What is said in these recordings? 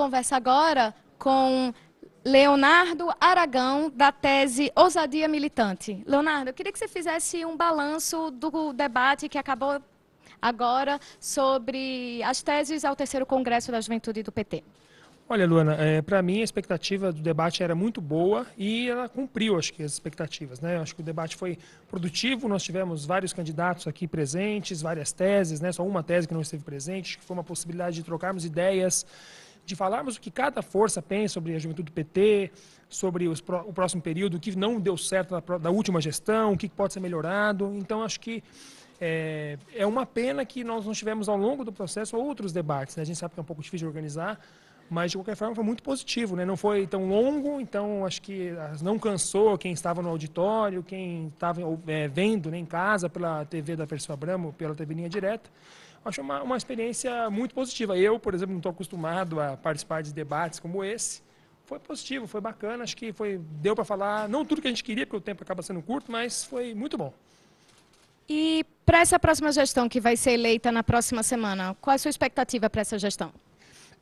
conversa agora com Leonardo Aragão, da tese Ousadia Militante. Leonardo, eu queria que você fizesse um balanço do debate que acabou agora sobre as teses ao terceiro Congresso da Juventude do PT. Olha, Luana, é, para mim a expectativa do debate era muito boa e ela cumpriu, acho que, as expectativas. Né? Acho que o debate foi produtivo, nós tivemos vários candidatos aqui presentes, várias teses, né? só uma tese que não esteve presente, que foi uma possibilidade de trocarmos ideias de falarmos o que cada força pensa sobre a juventude do PT, sobre os, o próximo período, o que não deu certo na, na, última gestão, o que pode ser melhorado. Então, acho que é, é uma pena que nós não tivemos ao longo do processo outros debates. Né? A gente sabe que é um pouco difícil de organizar, mas de qualquer forma foi muito positivo, né? Não foi tão longo, então acho que ah, não cansou quem estava no auditório, quem estava é, vendo né, em casa pela TV da Perseu Abramo, pela TV Linha Direta acho uma, uma experiência muito positiva. Eu, por exemplo, não estou acostumado a participar de debates como esse. Foi positivo, foi bacana, acho que foi deu para falar, não tudo que a gente queria, porque o tempo acaba sendo curto, mas foi muito bom. E para essa próxima gestão que vai ser eleita na próxima semana, qual é a sua expectativa para essa gestão?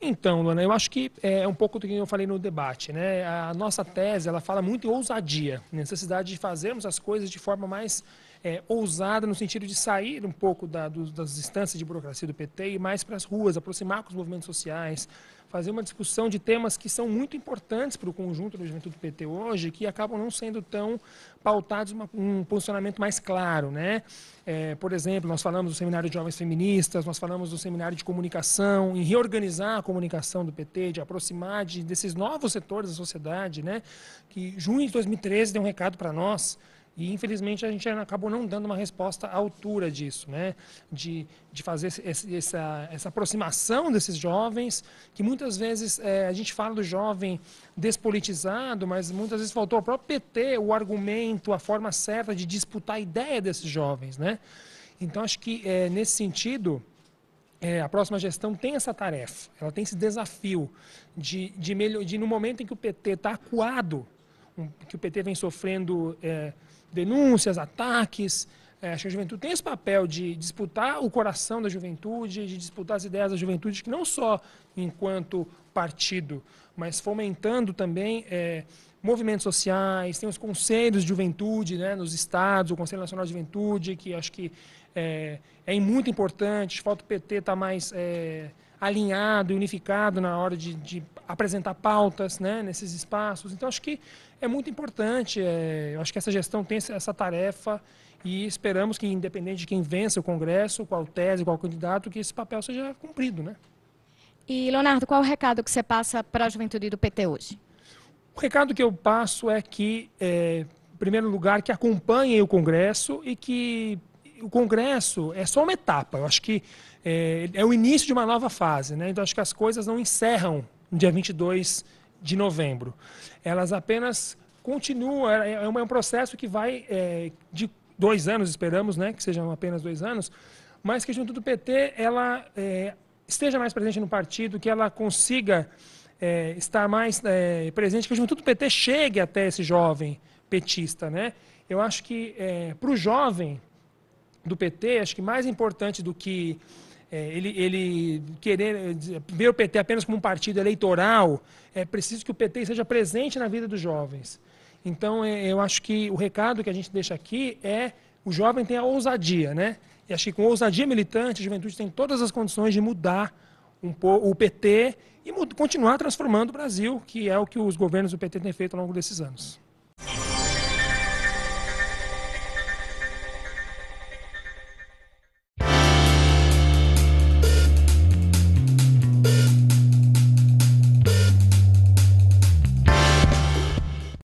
Então, Luana, eu acho que é um pouco do que eu falei no debate, né? A nossa tese, ela fala muito em ousadia, necessidade de fazermos as coisas de forma mais é, ousada no sentido de sair um pouco da, do, das instâncias de burocracia do PT e mais para as ruas, aproximar com os movimentos sociais, fazer uma discussão de temas que são muito importantes para o conjunto da juventude do PT hoje, que acabam não sendo tão pautados uma, um posicionamento mais claro. Né? É, por exemplo, nós falamos do seminário de jovens feministas, nós falamos do seminário de comunicação, em reorganizar a comunicação do PT, de aproximar de, desses novos setores da sociedade, né? que junho de 2013 deu um recado para nós, e infelizmente a gente acabou não dando uma resposta à altura disso, né? De, de fazer esse, essa, essa aproximação desses jovens, que muitas vezes é, a gente fala do jovem despolitizado, mas muitas vezes faltou ao próprio PT o argumento, a forma certa de disputar a ideia desses jovens, né? Então acho que é, nesse sentido. É, a próxima gestão tem essa tarefa, ela tem esse desafio de, de, melhor, de no momento em que o PT está acuado que o PT vem sofrendo é, denúncias, ataques. É, acho que a juventude tem esse papel de disputar o coração da juventude, de disputar as ideias da juventude, que não só enquanto partido, mas fomentando também é, movimentos sociais, tem os conselhos de juventude né, nos estados, o Conselho Nacional de Juventude, que acho que é, é muito importante, falta o PT estar tá mais é, alinhado e unificado na hora de, de apresentar pautas né, nesses espaços. Então, acho que é muito importante. É, eu acho que essa gestão tem essa tarefa e esperamos que, independente de quem vença o Congresso, qual tese, qual candidato, que esse papel seja cumprido. Né? E, Leonardo, qual o recado que você passa para a juventude do PT hoje? O recado que eu passo é que, é, em primeiro lugar, que acompanhem o Congresso e que o Congresso é só uma etapa. Eu acho que é, é o início de uma nova fase. Né? Então, acho que as coisas não encerram no dia 22 de novembro. Elas apenas continuam. É, é, é, é um processo que vai é, de dois anos, esperamos né, que sejam apenas dois anos, mas que, junto do PT, ela é, esteja mais presente no partido, que ela consiga estar mais presente, que, junto do PT, chegue até esse jovem petista. Né? Eu acho que, para o jovem do PT, acho que mais importante do que é, ele, ele, querer ver o PT apenas como um partido eleitoral, é preciso que o PT seja presente na vida dos jovens. Então, é, eu acho que o recado que a gente deixa aqui é o jovem tem a ousadia, né? E acho que com ousadia militante, a juventude tem todas as condições de mudar um pouco, o PT e continuar transformando o Brasil, que é o que os governos do PT têm feito ao longo desses anos.